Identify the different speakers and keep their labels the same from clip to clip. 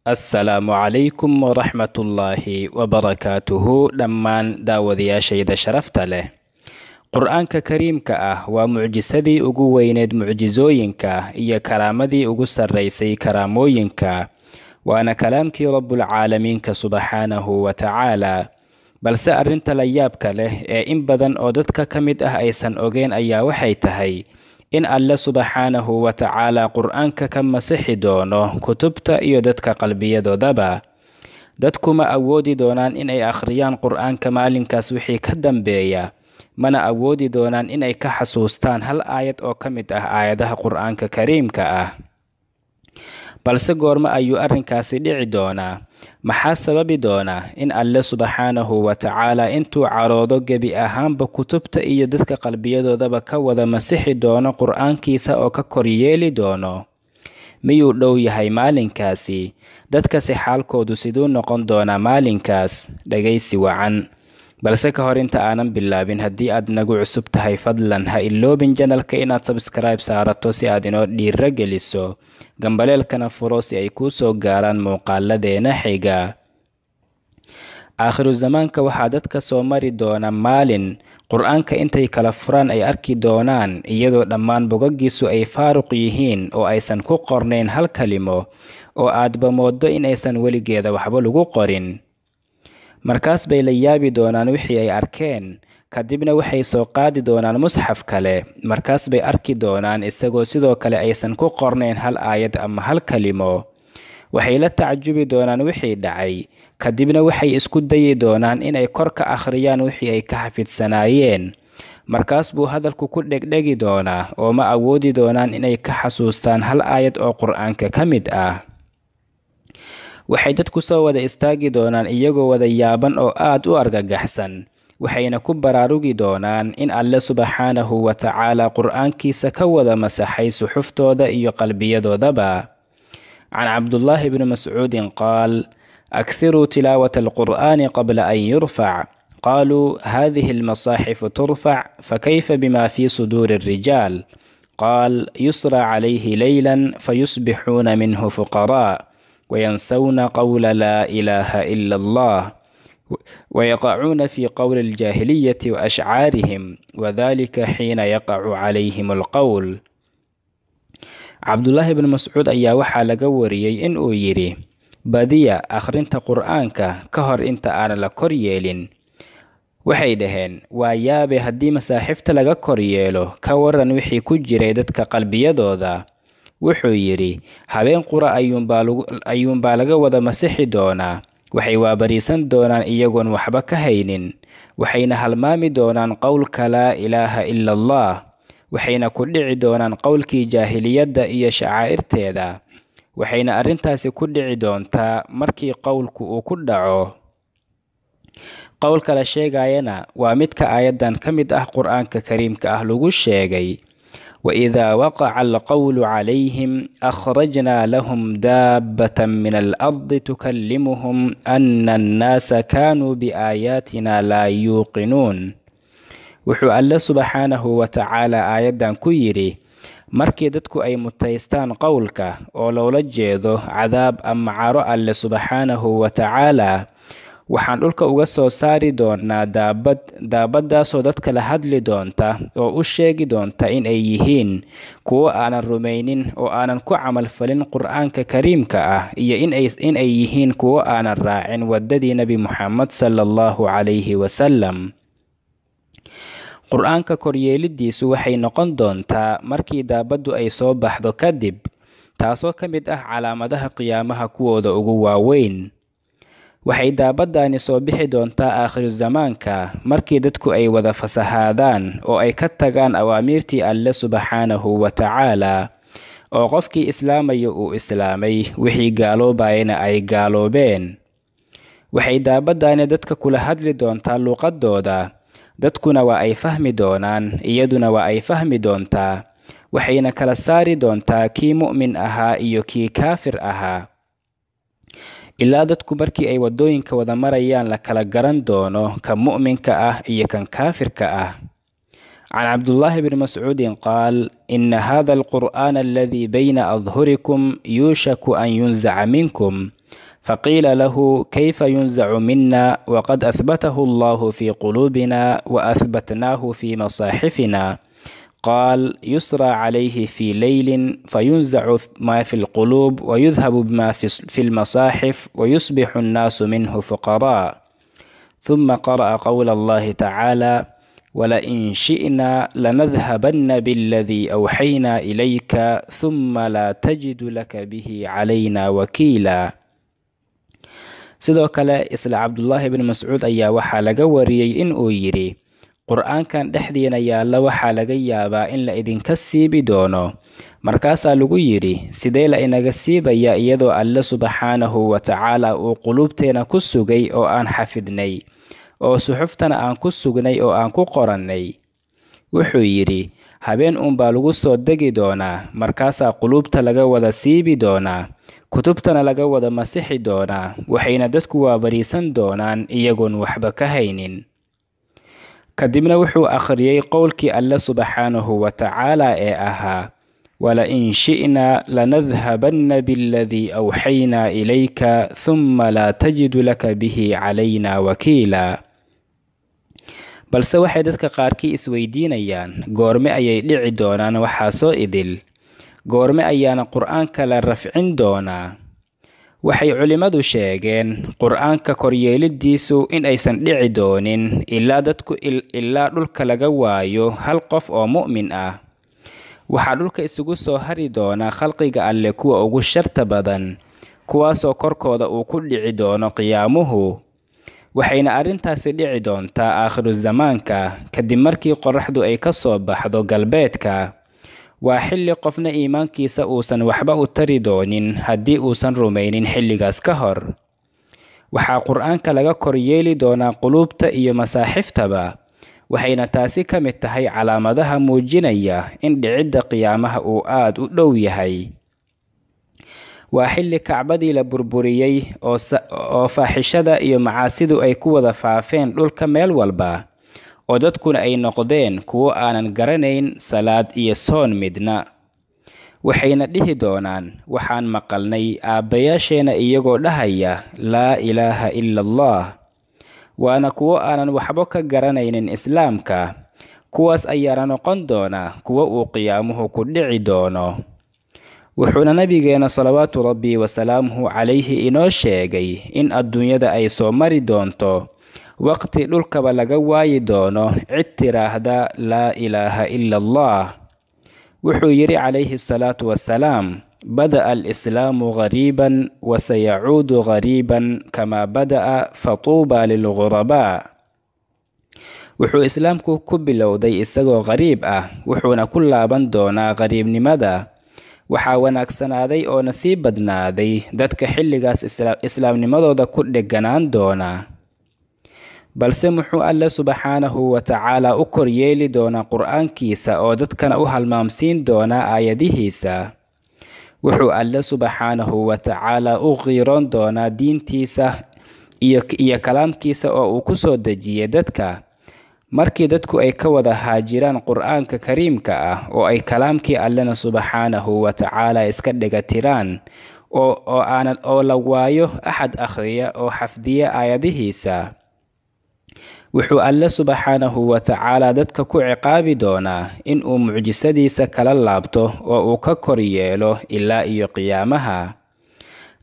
Speaker 1: assalaamu calaykum waraxmatullaahi wabarakaatuhu dhammaan daawadayaashayda sharafta leh qur-aanka kariimka ah waa mucjisadii ugu weyneed mucjisooyinka iyo karaamadii ugu sarraysay karaamooyinka waana kalaamkii rabbulcaalamiinka subxaanahu wa tacaala balse arrinta layaabka leh ee in badan oo dadka ka mid ah aysan ogeyn ayaa waxay tahay in alle subxaanahu wa tacaala qur-aanka ka masixi doono kutubta iyo dadka qalbiyadoodaba dadku ma awoodi doonaan inay akhriyaan qur-aanka maalinkaas wixii ka dambeeya mana awoodi doonaan inay ka xasuustaan hal aayad oo ka mid ah aayadaha qur-aanka kariimka ah balse goorma ayuu arrinkaasi dhici doonaa maxaa sababi doonaa in alle subxaanahu wa tacaala intuu caroodo gebi ahaanba kutubta iyo dadka qalbiyadoodaba ka wada masixi doono qur-aankiisa oo ka koryeeli doono miyuu dhow yahay maalinkaasi dadkasi xaalkoodu siduu noqon doonaa maalinkaas dhegaysi wacan balse ka hor inta aanan bilaabin haddii aad nagu cusub tahay fadlan ha iloobin janalka inaad sabskribe saarato si aad inoo dhiiro geliso gambaleelkana furo si ay kuu soo gaaraan muuqaaladeena xiga aakhiru zamaanka waxaa dadka soo mari doona maalin qur-aanka intay kala furaan ay arki doonaan iyadoo dhammaan bogaggiisu ay faaruq yihiin oo aysan ku qornayn hal kalimo oo aadba mooddo in aysan weligeeda waxba lagu qorin markaas bay la yaabi doonaan wixii ay arkeen kadibna waxay soo qaadi doonaan musxaf kale markaas bay arki doonaan isagoo sidoo kale aysan ku qornayn hal aayad ama hal kalimo waxay la tacajubi doonaan wixii dhacay kadibna waxay isku dayi doonaan inay kor ka akhriyaan wixii ay ka xafidsanaayeen markaas buu hadalku ku dhegdhegi doonaa oo ma awoodi doonaan inay ka xasuustaan hal aayad oo qur-aanka ka mid ah waxay dadku soo wada istaagi doonaan iyagoo wada yaaban oo aad u argagaxsan وحين waxayna ku baraarugi doonaan in alle subhanahu wa ta'ala qur'aankiisa ka wada masaxay suxuftooda دو دبا عن عبد الله بن مسعود قال أكثروا تلاوة القرآن قبل أن يرفع قالوا هذه المصاحف ترفع فكيف بما في صدور الرجال قال يسرى عليه ليلا فيصبحون منه فقراء وينسون قول لا إله إلا الله ويقعون في قول الجاهلية وأشعارهم وذلك حين يقع عليهم القول cabdulaahi bn mascuud ayaa waxaa laga wariyey in uu yidhi badiya akhrinta qur'aanka ka hor inta aanan la koryeelin waxay dhaheen waa yaabe haddii masaaxiifta laga koryeelo ka waran wixii ku jiray dadka qalbiyadooda wuxuu yidhi habeen qura ayuunbaa laga wada masixi doonaa waxay waabariisan doonaan iyagoon waxba ka haynin waxayna halmaami doonaan qowlka laa ilaaha ila allah waxayna ku dhici doonaan qowlkii jaahiliyadda iyo shacaa'irteeda waxayna arrintaasi ku dhici doontaa markii qowlku uu ku dhaco qowlka la sheegayana waa midka aayaddan ka mid ah qur-aanka kariimka ah lagu sheegay وإذا وقع القول عليهم أخرجنا لهم دابة من الأرض تكلمهم أن الناس كانوا بآياتنا لا يوقنون wuxuu alle subxaanahu wa tacaala aayaddan ku yidhi markii dadku ay mutaystaan qowlka oo loola jeedo cadaab ama caro alle subxaanahu wa waxaan dhulka uga soo saari doonaa daabad daabaddaasoo dadka la hadli doonta oo u sheegi doonta in ay yihiin kuwo aanan rumaynin oo aanan ku camalfalin qur-aanka kariimka ah iyo in ay yihiin kuwo aanan raacin waddadii nebi moxamed sala allahu calayhi wasalam qur-aanka koryeelidiisu waxay noqon doontaa markii daabaddu ay soo baxdo kadib taasoo ka mid ah calaamadaha qiyaamaha kuwooda ugu waaweyn waxay daabadaani soo bixi doontaa aakhiruzamaanka markii dadku ay wada fasahaadaan oo ay ka tagaan awaamiirtii alle subxaanahu wa tacaalaa oo qofkii islaamaya uu islaamay wixii gaaloobayana ay gaaloobeen waxay daabaddaani dadka kula hadli doontaa luuqaddooda dadkuna waa ay fahmi doonaan iyaduna waa ay fahmi doontaa waxayna kala saari doontaa kii mu'min ahaa iyo kii kaafir ahaa ilaa dadku markii ay waddooyinka wada marayaan la kala garan doono ka mu'minka ah iyo kan kaafirka ah can cabdullaahi bni mascuudin qaal ina hada alqur'aana aladii bayna adhurikum yuushaku an yunzaca minkum faqiila lahu kayfa yunzacu mina waqad ahbatahu allahu fii quluubina wa ahbatnaahu fii masaaxifina قال يسرى عليه في ليل فينزع ما في القلوب ويذهب بما في المصاحف ويصبح الناس منه فقراء ثم قرأ قول الله تعالى ولئن شئنا لنذهبن بالذي أوحينا إليك ثم لا تجد لك به علينا وكيلا sidoo kale isla عبد الله بن مسعود waxaa laga wariyey إن أويري qur-aankan dhexdiina yaalla waxaa laga yaabaa in la idinka siibi doono markaasaa lagu yidhi sidee la inaga siibayaa iyadoo alle subxaanahu wa tacaala uu quluubteena ku sugay oo aan xafidnay oo suxuftana aan ku sugnay oo aan ku qorannay wuxuu yidhi habeen uunbaa lagu soo degi doonaa markaasaa quluubta laga wada siibi doonaa kutubtana laga wada masixi doonaa waxayna dadku waabariisan doonaan iyagoon waxba ka haynin kadibna wuxuu akhriyey qowlkii alle subxaanahu wa tacaala ee ahaa walain shi'naa lanadhabanna biladii awxaynaa ilayka huma laa tajidu laka bihi calaynaa wakiila balse waxay dadka qaarkii isweydiinayaan goorme ayay dhici doonaan waxaa soo idil goorme ayaana qur-aanka la rafcin doonaa waxay culimmadu sheegeen qur-aanka koryeelidiisu in aysan dhici doonin ilaa dadku ilaa dhulka laga waayo hal qof oo mu'min ah waxaa dhulka isugu soo hari doonaa khalqiga alle kuwa ugu sharta badan kuwaasoo korkooda uu ku dhici doono qiyaamuhu waxayna arrintaasi dhici doontaa aakhiru zamaanka kadib markii qorraxdu ay ka soo baxdo galbeedka waa xilli qofna iimaankiisa uusan waxba u tari doonin haddii uusan rumaynin xilligaas ka hor waxaa qur-aanka laga koryeeli doonaa quluubta iyo masaaxiftaba waxayna taasi ka mid tahay calaamadaha muujinaya in dhicidda qiyaamaha uu aada u dhow yahay waa xilli kacbadii la burburiyey oo faaxishada iyo macaasidu ay ku wada faafeen dhulka meel walba oo dadkuna ay noqdeen kuwo aanan garanayn salaad iyo soon midna waxayna dhihi doonaan waxaan maqalnay aabbayaasheenna iyagoo dhahaya laa ilaaha ila allah waana kuwo aanan waxba ka garanaynin islaamka kuwaas ayaana noqon doona kuwo uu qiyaamuhu ku dhici doono wuxuuna nabigeenna salawaatu rabbi wasalaamuhu calayhi inoo sheegay in adduunyada ay soo mari doonto waqti dhulkaba laga waayi doono cid tiraahda laa ilaaha ila allah wuxuu yidhi calayhi asalaatu wasalaam bada'a alislaamu ghariiban wasayacuudu ghariiban kamaa bada'a fatuuba lilghurabaa wuxuu islaamku ku bilowday isagoo qariib ah wuxuuna ku laaban doonaa qariibnimada waxaa wanaagsanaaday oo nasiib badnaaday dadka xilligaas islaamnimadooda ku dheganaan doonaa balse muxuu alle subxaanahu wa u koryeeli doonaa qur-aankiisa oo dadkana u halmaamsiin doonaa aayadihiisa wuxuu alle subxaanahu wa u qiiroon doonaa diintiisa iyo kalaamkiisa oo uu ku soo dejiyay dadka markii dadku ay ka wada haajiraan qur-aanka kariimka ah oo ay kalaamkii allena subxaanahu wa tacaala iska dhiga tiraan oo la waayo axad akhriya oo xafdiya aayadihiisa wuxuu alle subxaanahu wa dadka ku ciqaabi doonaa in uu mucjisadiisa kala laabto oo uu ka kor yeelo ilaa iyo qiyaamaha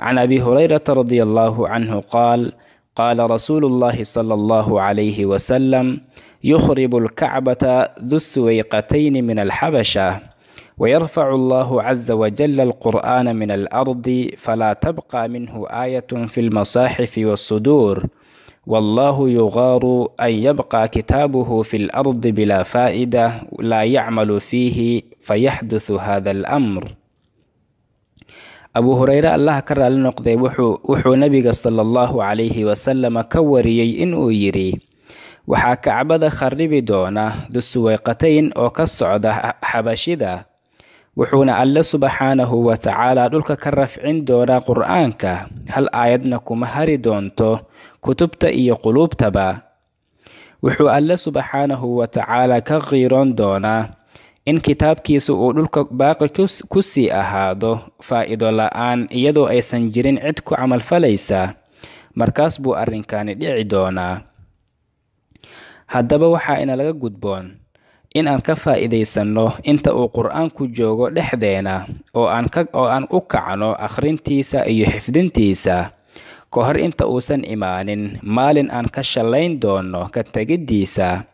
Speaker 1: can abi hurayrata radi allahu canhu qaal qaala rasuulu llahi sala allahu calayhi wasalam yukhribu alkacbata du suwayqatayni min alxabasha wayarfacu allahu caza wajala alqur'aana min alardi falaa tabqa minhu aayat fi lmasaaxifi wasuduur والله يغار an يبقى كتابه fi الأرض بلا faa'ida لا yacmalu فيه فيحدث hada الأمر abu hureyre allaha ka raali noqday wuxuu nabiga sala allahu calayhi wasalama ka wariyey inuu yidhi waxaa kacbada kharibi doona dusuweyqatayn oo ka socda xabashida wuxuuna alle subxaanahu wa tacaala dhulka ka rafcin doonaa qur'aanka hal aayadna kuma hari doonto kutubta iyo quluubtaba wuxuu alle subxaanahu wa tacaala ka qiiroon doonaa in kitaabkiisa uu dhulka baaqi ku sii ahaado faa'iido la'aan iyadoo aysan jirin cid ku camal falaysa markaas buu arrinkani dhici doonaa haddaba waxaa inalaga gudboon in aan ka faa'iidaysanno inta uu qur-aanku joogo dhexdeena oo aan u kacno akhrintiisa iyo xifdintiisa ka hor inta uusan imaanin maalin aan ka shallayn doono ka tegiddiisa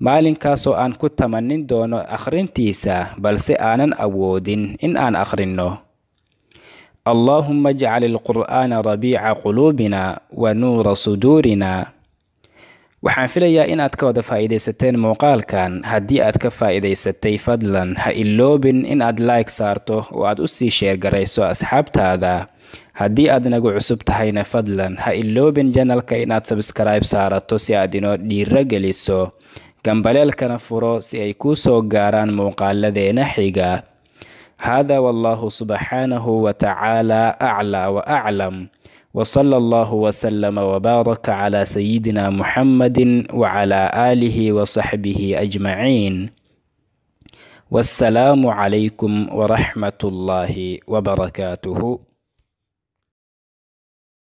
Speaker 1: maalinkaasoo aan ku tamanin doono akhrintiisa balse aanan awoodin in aan akhrinno allaahumma ajcal ilqur'aana rabiica quluubina wa nuura suduurina waxaan filayaa inaad ka wada faa'iidaysateen muuqaalkan haddii aad ka faa'iidaysatay fadlan ha iloobin in aad laayg saarto oo aad u sii sheergarayso asxaabtaada haddii aad nagu cusub tahayna fadlan ha iloobin janalka inaad sabskaraib saarato si aad inoo dhiira geliso gambaleelkana furo si ay kuu soo gaaraan muuqaaladeena xiga hada wallahu subxaanahu watacaala aclaa wa aclam wsal allahu wslama wbaaraka cla sayidina muxamadi wcla alihi wasaxbihi ajmaciin wassalaamu calaykum waraxmat ullaahi wbarakaatuhu